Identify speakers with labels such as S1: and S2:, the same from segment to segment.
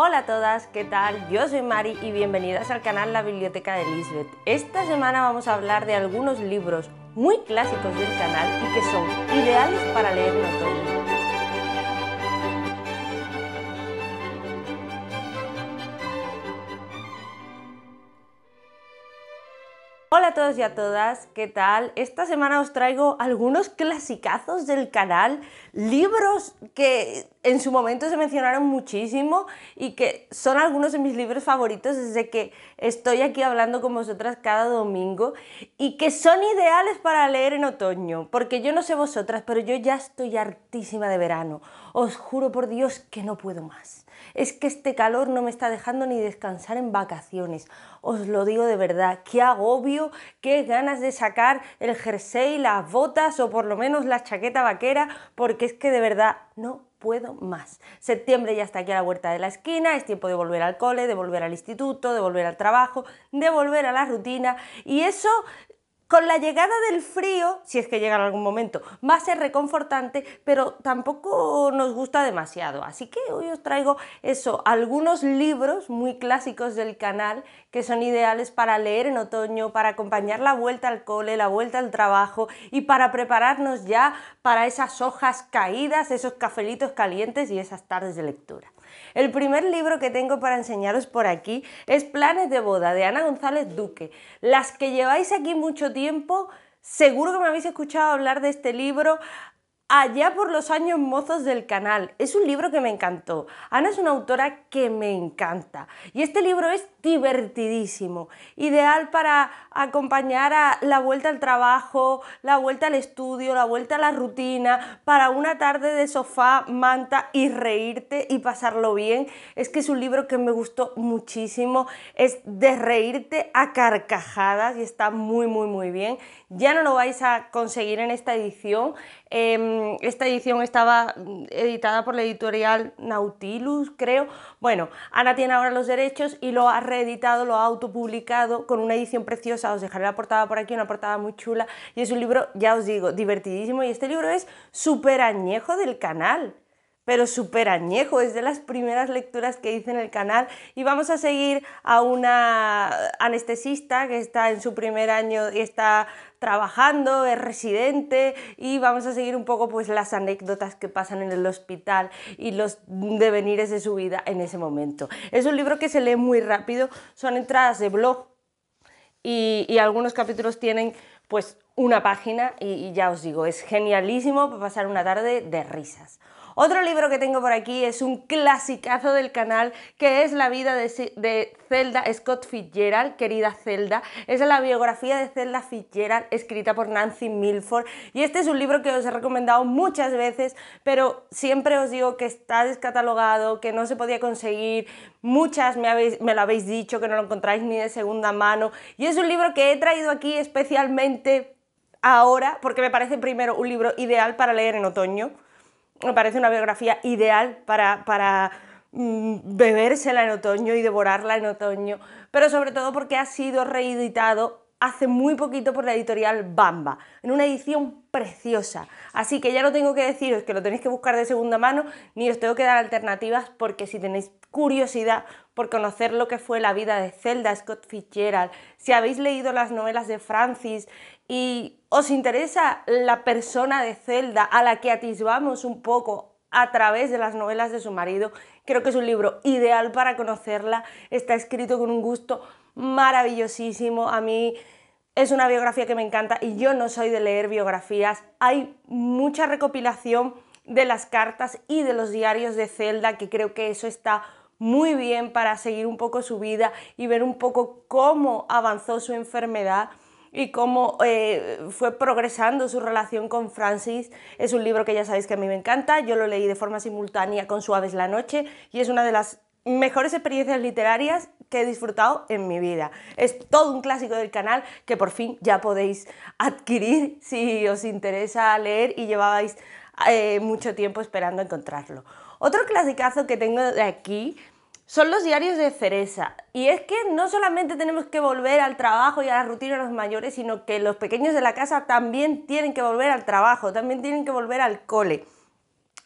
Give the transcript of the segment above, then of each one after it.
S1: Hola a todas, ¿qué tal? Yo soy Mari y bienvenidas al canal La Biblioteca de Lisbeth. Esta semana vamos a hablar de algunos libros muy clásicos del canal y que son ideales para leer en todos y a todas, ¿qué tal? Esta semana os traigo algunos clasicazos del canal, libros que en su momento se mencionaron muchísimo y que son algunos de mis libros favoritos desde que estoy aquí hablando con vosotras cada domingo y que son ideales para leer en otoño, porque yo no sé vosotras, pero yo ya estoy hartísima de verano. Os juro por Dios que no puedo más. Es que este calor no me está dejando ni descansar en vacaciones. Os lo digo de verdad, qué agobio, qué ganas de sacar el jersey, las botas o por lo menos la chaqueta vaquera, porque es que de verdad no puedo más. Septiembre ya está aquí a la vuelta de la esquina, es tiempo de volver al cole, de volver al instituto, de volver al trabajo, de volver a la rutina y eso con la llegada del frío, si es que llega en algún momento, va a ser reconfortante, pero tampoco nos gusta demasiado. Así que hoy os traigo eso, algunos libros muy clásicos del canal que son ideales para leer en otoño, para acompañar la vuelta al cole, la vuelta al trabajo y para prepararnos ya para esas hojas caídas, esos cafelitos calientes y esas tardes de lectura. El primer libro que tengo para enseñaros por aquí es Planes de boda de Ana González Duque. Las que lleváis aquí mucho tiempo, seguro que me habéis escuchado hablar de este libro, allá por los años mozos del canal. Es un libro que me encantó. Ana es una autora que me encanta. Y este libro es divertidísimo, ideal para acompañar a la vuelta al trabajo, la vuelta al estudio, la vuelta a la rutina, para una tarde de sofá, manta y reírte y pasarlo bien. Es que es un libro que me gustó muchísimo, es de reírte a carcajadas y está muy, muy, muy bien. Ya no lo vais a conseguir en esta edición. Em, Mm, esta edición estaba mm, editada por la editorial Nautilus, creo. Bueno, Ana tiene ahora los derechos y lo ha reeditado, lo ha autopublicado con una edición preciosa. Os dejaré la portada por aquí, una portada muy chula. Y es un libro, ya os digo, divertidísimo. Y este libro es súper añejo del canal pero súper añejo, es de las primeras lecturas que hice en el canal y vamos a seguir a una anestesista que está en su primer año y está trabajando, es residente y vamos a seguir un poco pues las anécdotas que pasan en el hospital y los devenires de su vida en ese momento. Es un libro que se lee muy rápido, son entradas de blog y, algunos capítulos tienen pues una página y ya os digo, es genialísimo para pasar una tarde de risas. Otro libro que tengo por aquí es un clasicazo del canal que es La vida de, Zelda Scott Fitzgerald, querida Zelda. es la biografía de Zelda Fitzgerald escrita por Nancy Milford y este es un libro que os he recomendado muchas veces, pero siempre os digo que está descatalogado, que no se podía conseguir, muchas me, me lo habéis dicho, que no lo encontráis ni de segunda mano y es un libro que he traído aquí especialmente ahora porque me parece primero un libro ideal para leer en otoño me parece una biografía ideal para, para mm, bebérsela en otoño y devorarla en otoño, pero sobre todo porque ha sido reeditado hace muy poquito por la editorial Bamba, en una edición preciosa. Así que ya no tengo que deciros que lo tenéis que buscar de segunda mano, ni os tengo que dar alternativas, porque si tenéis curiosidad por conocer lo que fue la vida de Zelda Scott Fitzgerald, si habéis leído las novelas de Francis y ¿Os interesa la persona de Zelda a la que atisbamos un poco a través de las novelas de su marido? Creo que es un libro ideal para conocerla. Está escrito con un gusto maravillosísimo. A mí es una biografía que me encanta y yo no soy de leer biografías. Hay mucha recopilación de las cartas y de los diarios de Zelda, que creo que eso está muy bien para seguir un poco su vida y ver un poco cómo avanzó su enfermedad y cómo eh, fue progresando su relación con Francis. Es un libro que ya sabéis que a mí me encanta, yo lo leí de forma simultánea con Suaves la Noche y es una de las mejores experiencias literarias que he disfrutado en mi vida. Es todo un clásico del canal que por fin ya podéis adquirir si os interesa leer y llevabais eh, mucho tiempo esperando encontrarlo. Otro clasicazo que tengo de aquí son los diarios de cereza. Y es que no solamente tenemos que volver al trabajo y a la rutina de los mayores, sino que los pequeños de la casa también tienen que volver al trabajo, también tienen que volver al cole,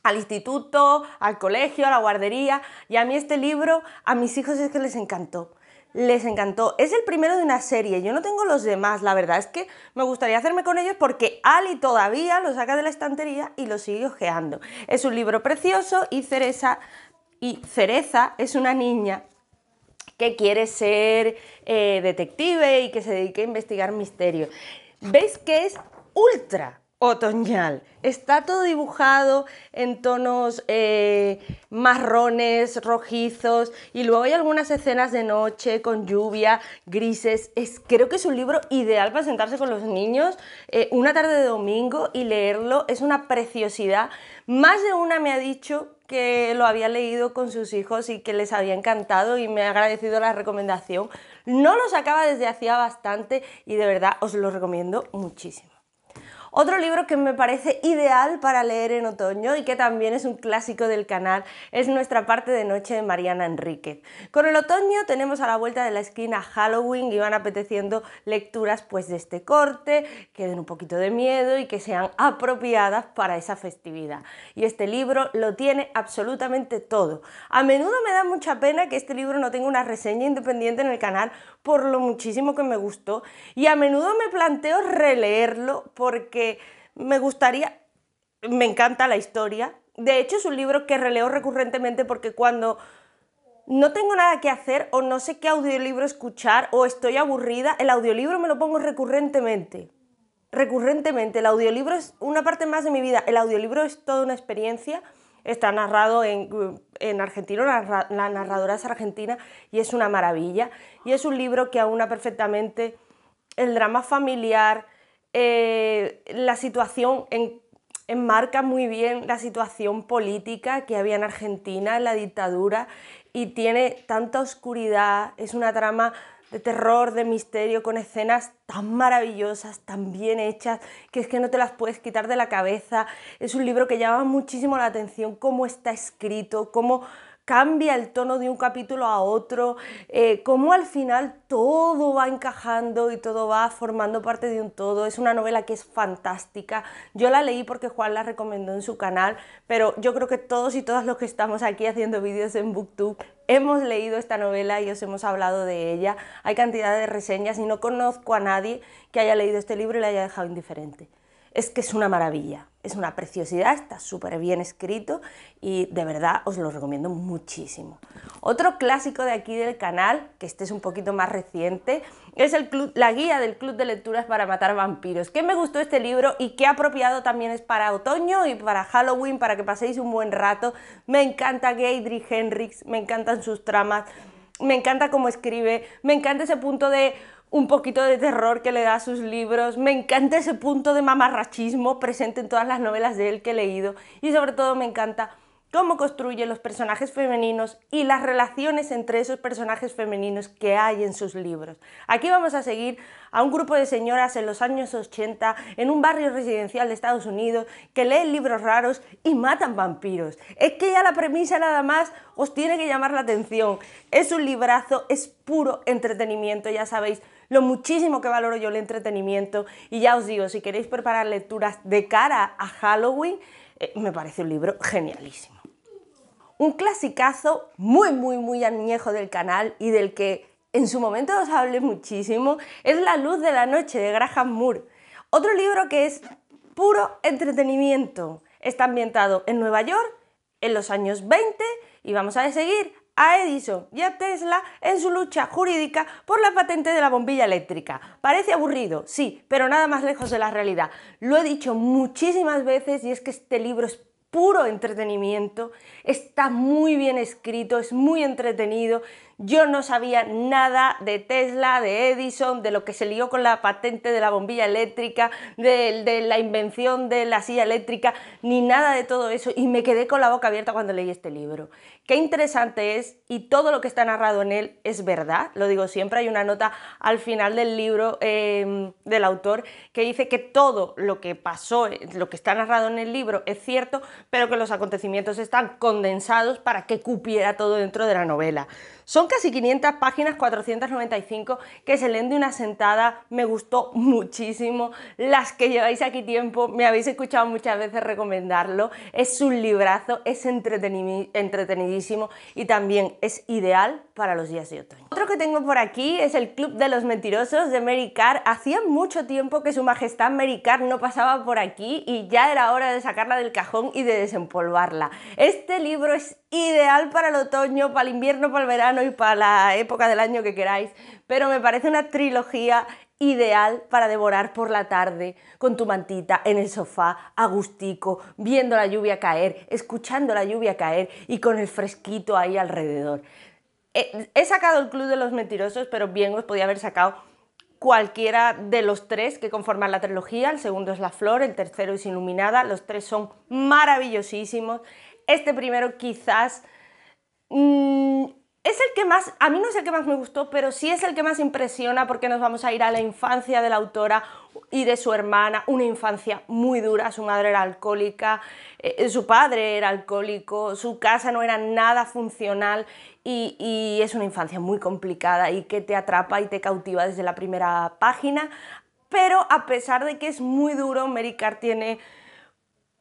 S1: al instituto, al colegio, a la guardería. Y a mí este libro, a mis hijos es que les encantó. Les encantó. Es el primero de una serie. Yo no tengo los demás. La verdad es que me gustaría hacerme con ellos porque Ali todavía lo saca de la estantería y lo sigue ojeando. Es un libro precioso y Cereza y Cereza es una niña que quiere ser eh, detective y que se dedique a investigar misterios. ¿Veis que es ultra otoñal? Está todo dibujado en tonos eh, marrones, rojizos, y luego hay algunas escenas de noche con lluvia, grises. Es, creo que es un libro ideal para sentarse con los niños eh, una tarde de domingo y leerlo. Es una preciosidad más de una me ha dicho que lo había leído con sus hijos y que les había encantado y me ha agradecido la recomendación. No lo sacaba desde hacía bastante y de verdad os lo recomiendo muchísimo. Otro libro que me parece ideal para leer en otoño y que también es un clásico del canal es Nuestra parte de noche de Mariana Enríquez. Con el otoño tenemos a la vuelta de la esquina Halloween y van apeteciendo lecturas pues de este corte, que den un poquito de miedo y que sean apropiadas para esa festividad. Y este libro lo tiene absolutamente todo. A menudo me da mucha pena que este libro no tenga una reseña independiente en el canal por lo muchísimo que me gustó y a menudo me planteo releerlo porque me gustaría, me encanta la historia. De hecho, es un libro que releo recurrentemente porque cuando no tengo nada que hacer o no sé qué audiolibro escuchar o estoy aburrida, el audiolibro me lo pongo recurrentemente. Recurrentemente, el audiolibro es una parte más de mi vida. El audiolibro es toda una experiencia. Está narrado en, en argentino, la narradora es argentina y es una maravilla. Y es un libro que aúna perfectamente el drama familiar, eh, la situación enmarca muy bien la situación política que había en Argentina, en la dictadura, y tiene tanta oscuridad, es una trama de terror, de misterio, con escenas tan maravillosas, tan bien hechas, que es que no te las puedes quitar de la cabeza. Es un libro que llama muchísimo la atención cómo está escrito, cómo cambia el tono de un capítulo a otro, eh, cómo al final todo va encajando y todo va formando parte de un todo. Es una novela que es fantástica. Yo la leí porque Juan la recomendó en su canal, pero yo creo que todos y todas los que estamos aquí haciendo vídeos en Booktube hemos leído esta novela y os hemos hablado de ella. Hay cantidad de reseñas y no conozco a nadie que haya leído este libro y la haya dejado indiferente. Es que es una maravilla es una preciosidad, está súper bien escrito y de verdad os lo recomiendo muchísimo. Otro clásico de aquí del canal, que este es un poquito más reciente, es el la guía del Club de Lecturas para Matar Vampiros. Que me gustó este libro y qué apropiado también es para otoño y para Halloween, para que paséis un buen rato. Me encanta Gaydri Henricks, me encantan sus tramas, me encanta cómo escribe, me encanta ese punto de un poquito de terror que le da a sus libros. Me encanta ese punto de mamarrachismo presente en todas las novelas de él que he leído. Y sobre todo me encanta cómo construye los personajes femeninos y las relaciones entre esos personajes femeninos que hay en sus libros. Aquí vamos a seguir a un grupo de señoras en los años 80 en un barrio residencial de Estados Unidos que leen libros raros y matan vampiros. Es que ya la premisa nada más os tiene que llamar la atención. Es un librazo, es puro entretenimiento, ya sabéis lo muchísimo que valoro yo el entretenimiento y ya os digo, si queréis preparar lecturas de cara a Halloween, eh, me parece un libro genialísimo. Un clasicazo muy, muy, muy añejo del canal y del que en su momento os hablé muchísimo, es La luz de la noche de Graham Moore. Otro libro que es puro entretenimiento. Está ambientado en Nueva York en los años 20 y vamos a seguir a Edison y a Tesla en su lucha jurídica por la patente de la bombilla eléctrica. Parece aburrido, sí, pero nada más lejos de la realidad. Lo he dicho muchísimas veces y es que este libro es puro entretenimiento, está muy bien escrito, es muy entretenido, yo no sabía nada de Tesla, de Edison, de lo que se lió con la patente de la bombilla eléctrica, de, la invención de la silla eléctrica, ni nada de todo eso. Y me quedé con la boca abierta cuando leí este libro. Qué interesante es y todo lo que está narrado en él es verdad. Lo digo siempre, hay una nota al final del libro em, del autor que dice que todo lo que pasó, lo que está narrado en el libro es cierto, pero que los acontecimientos están condensados para que cupiera todo dentro de la novela. Son casi 500 páginas, 495, que se leen de una sentada, me gustó muchísimo. Las que lleváis aquí tiempo, me habéis escuchado muchas veces recomendarlo. Es un librazo, es entretenidísimo y también es ideal para los días de otoño. Otro que tengo por aquí es el Club de los Mentirosos de Mary Carr. Hacía mucho tiempo que su majestad Mary Carr no pasaba por aquí y ya era hora de sacarla del cajón y de desempolvarla. Este libro es ideal para el otoño, para el invierno, para el verano para la época del año que queráis, pero me parece una trilogía ideal para devorar por la tarde, con tu mantita en el sofá, agustico, viendo la lluvia caer, escuchando la lluvia caer y con el fresquito ahí alrededor. Eh, he sacado el Club de los Mentirosos, pero bien os podía haber sacado cualquiera de los tres que conforman la trilogía. El segundo es La Flor, el tercero es Iluminada. Los tres son maravillosísimos. Este primero quizás mm, es el que más, a mí no es el que más me gustó, pero sí es el que más impresiona porque nos vamos a ir a la infancia de la autora y de su hermana, una infancia muy dura, su madre era alcohólica, eh, su padre era alcohólico, su casa no era nada funcional y, es una infancia muy complicada y que te atrapa y te cautiva desde la primera página, pero a pesar de que es muy duro, Mary Carr tiene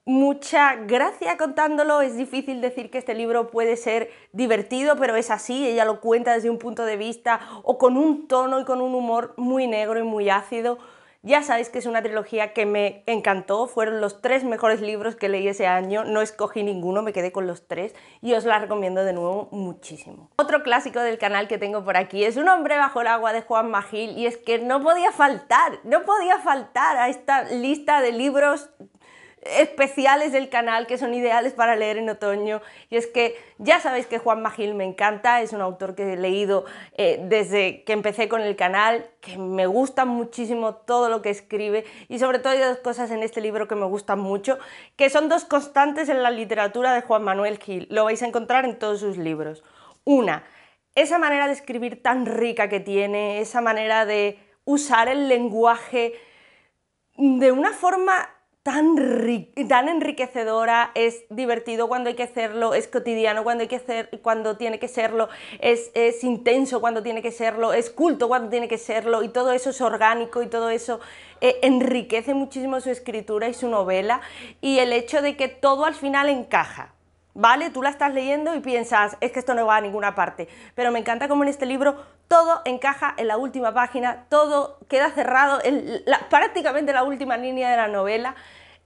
S1: mucha gracia contándolo. Es difícil decir que este libro puede ser divertido, pero es así. Ella lo cuenta desde un punto de vista o con un tono y con un humor muy negro y muy ácido. Ya sabéis que es una trilogía que me encantó, fueron los tres mejores libros que leí ese año, no escogí ninguno, me quedé con los tres y os la recomiendo de nuevo muchísimo. Otro clásico del canal que tengo por aquí es Un hombre bajo el agua de Juan Magil y es que no podía faltar, no podía faltar a esta lista de libros especiales del canal que son ideales para leer en otoño. Y es que ya sabéis que Juan Magil me encanta, es un autor que he leído eh, desde que empecé con el canal, que me gusta muchísimo todo lo que escribe y sobre todo hay dos cosas en este libro que me gustan mucho, que son dos constantes en la literatura de Juan Manuel Gil, lo vais a encontrar en todos sus libros. Una, esa manera de escribir tan rica que tiene, esa manera de usar el lenguaje de una forma tan, enriquecedora, es divertido cuando hay que hacerlo, es cotidiano cuando hay que hacer, cuando tiene que serlo, es, intenso cuando tiene que serlo, es culto cuando tiene que serlo, y todo eso es orgánico y todo eso eh, enriquece muchísimo su escritura y su novela, y el hecho de que todo al final encaja. ¿vale? Tú la estás leyendo y piensas, es que esto no va a ninguna parte. Pero me encanta cómo en este libro todo encaja en la última página, todo queda cerrado en prácticamente la última línea de la novela.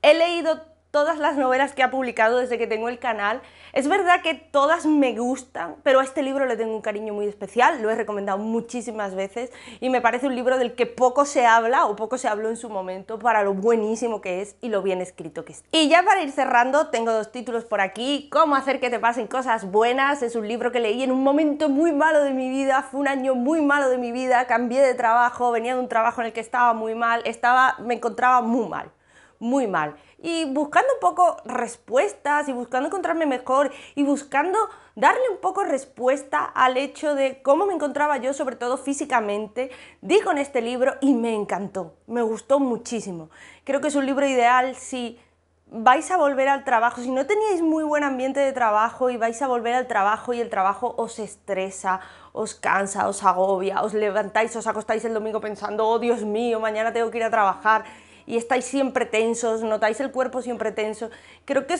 S1: He leído todas las novelas que ha publicado desde que tengo el canal. Es verdad que todas me gustan, pero a este libro le tengo un cariño muy especial, lo he recomendado muchísimas veces y me parece un libro del que poco se habla o poco se habló en su momento para lo buenísimo que es y lo bien escrito que es. Y ya para ir cerrando, tengo dos títulos por aquí, Cómo hacer que te pasen cosas buenas, es un libro que leí en un momento muy malo de mi vida, fue un año muy malo de mi vida, cambié de trabajo, venía de un trabajo en el que estaba muy mal, estaba, me encontraba muy mal muy mal. Y buscando un poco respuestas y buscando encontrarme mejor y buscando darle un poco respuesta al hecho de cómo me encontraba yo, sobre todo físicamente, di con este libro y me encantó, me gustó muchísimo. Creo que es un libro ideal si vais a volver al trabajo, si no teníais muy buen ambiente de trabajo y vais a volver al trabajo y el trabajo os estresa, os cansa, os agobia, os levantáis, os acostáis el domingo pensando, oh Dios mío, mañana tengo que ir a trabajar y estáis siempre tensos, notáis el cuerpo siempre tenso. Creo que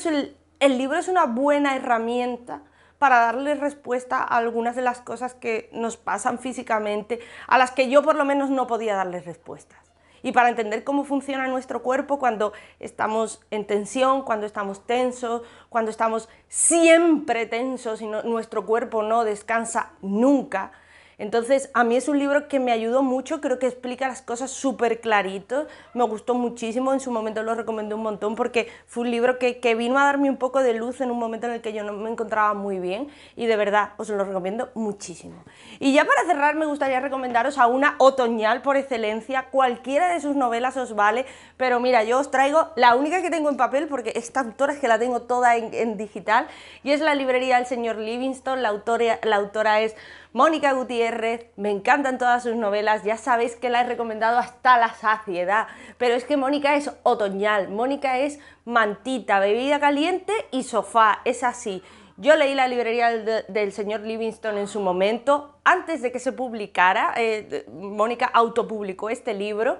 S1: el, libro es una buena herramienta para darle respuesta a algunas de las cosas que nos pasan físicamente, a las que yo por lo menos no podía darles respuestas. Y para entender cómo funciona nuestro cuerpo cuando estamos en tensión, cuando estamos tensos, cuando estamos siempre tensos y nuestro cuerpo no descansa nunca, entonces, a mí es un libro que me ayudó mucho, creo que explica las cosas súper clarito, me gustó muchísimo, en su momento lo recomendé un montón porque fue un libro que, vino a darme un poco de luz en un momento en el que yo no me encontraba muy bien y de verdad os lo recomiendo muchísimo. Y ya para cerrar me gustaría recomendaros a una otoñal por excelencia, cualquiera de sus novelas os vale, pero mira, yo os traigo la única que tengo en papel porque esta autora es que la tengo toda en, digital y es la librería del señor Livingston, la, la autora es... Mónica Gutiérrez, me encantan todas sus novelas, ya sabéis que la he recomendado hasta la saciedad, pero es que Mónica es otoñal, Mónica es mantita, bebida caliente y sofá, es así. Yo leí la librería del, señor Livingstone en su momento, antes de que se publicara, eh, Mónica autopublicó este libro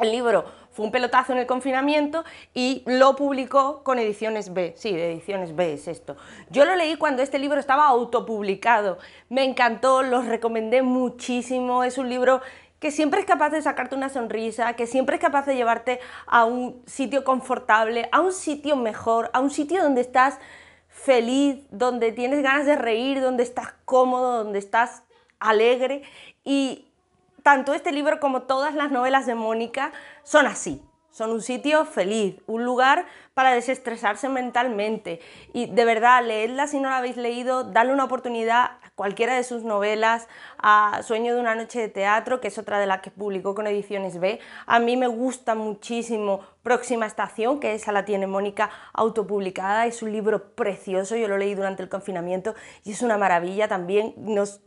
S1: el libro fue un pelotazo en el confinamiento y lo publicó con Ediciones B. Sí, Ediciones B es esto. Yo lo leí cuando este libro estaba autopublicado. Me encantó, lo recomendé muchísimo. Es un libro que siempre es capaz de sacarte una sonrisa, que siempre es capaz de llevarte a un sitio confortable, a un sitio mejor, a un sitio donde estás feliz, donde tienes ganas de reír, donde estás cómodo, donde estás alegre y tanto este libro como todas las novelas de Mónica son así. Son un sitio feliz, un lugar para desestresarse mentalmente. Y de verdad, leedla si no la habéis leído, darle una oportunidad a cualquiera de sus novelas, a Sueño de una noche de teatro, que es otra de las que publicó con Ediciones B. A mí me gusta muchísimo Próxima Estación, que esa la tiene Mónica autopublicada, es un libro precioso, yo lo leí durante el confinamiento y es una maravilla también. Nos,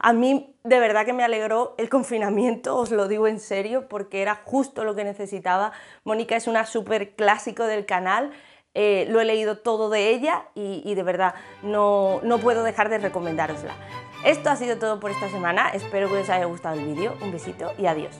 S1: a mí de verdad que me alegró el confinamiento, os lo digo en serio, porque era justo lo que necesitaba. Mónica es una súper clásico del canal. Eh, lo he leído todo de ella y, de verdad no, no, puedo dejar de recomendarosla Esto ha sido todo por esta semana, espero que os haya gustado el vídeo, un besito y adiós.